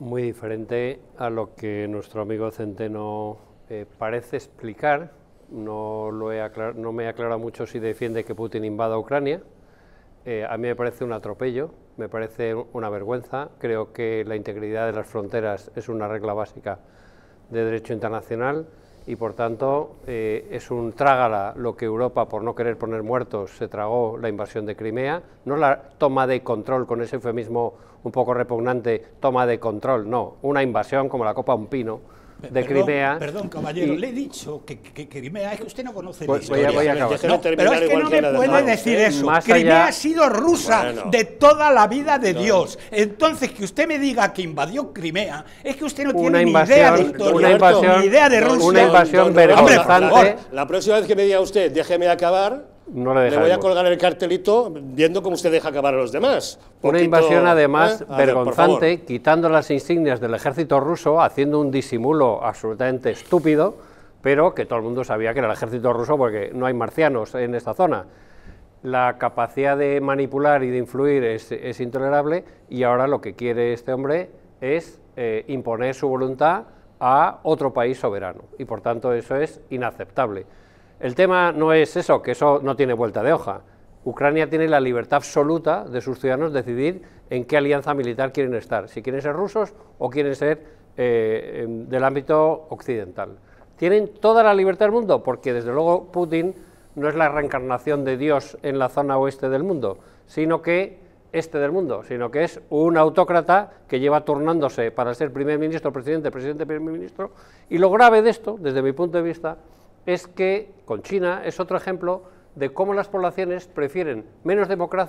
muy diferente a lo que nuestro amigo Centeno eh, parece explicar. No, lo he no me aclara mucho si defiende que Putin invada Ucrania. Eh, a mí me parece un atropello, me parece una vergüenza. Creo que la integridad de las fronteras es una regla básica de derecho internacional y por tanto eh, es un trágala lo que Europa, por no querer poner muertos, se tragó la invasión de Crimea, no la toma de control con ese eufemismo un poco repugnante, toma de control, no, una invasión como la copa un pino, de Crimea. Perdón, caballero, le he dicho que, Crimea, es que usted no conoce pues, Voy a, voy a No, pero es que no me puede decir ¿eh? eso. Crimea ha sido rusa de toda la vida de Dios. Entonces, que usted me diga que invadió Crimea, es que usted no tiene ni idea de historia, ni idea de Rusia. Una invasión vergonzante. la próxima vez que me diga usted, déjeme acabar le, voy a colgar el cartelito viendo cómo usted deja acabar a los demás. Una invasión además ¿eh? vergonzante, quitando las insignias del ejército ruso, haciendo un disimulo absolutamente estúpido, pero que todo el mundo sabía que era el ejército ruso porque no hay marcianos en esta zona. La capacidad de manipular y de influir es, intolerable y ahora lo que quiere este hombre es eh, imponer su voluntad a otro país soberano y por tanto eso es inaceptable. El tema no es eso, que eso no tiene vuelta de hoja. Ucrania tiene la libertad absoluta de sus ciudadanos decidir en qué alianza militar quieren estar, si quieren ser rusos o quieren ser eh, em, del ámbito occidental. Tienen toda la libertad del mundo, porque desde luego Putin no es la reencarnación de Dios en la zona oeste del mundo, sino que este del mundo, sino que es un autócrata que lleva turnándose para ser primer ministro, presidente, presidente, primer ministro. Y lo grave de esto, desde mi punto de vista, es que, con China, es otro ejemplo de cómo las poblaciones prefieren menos democracia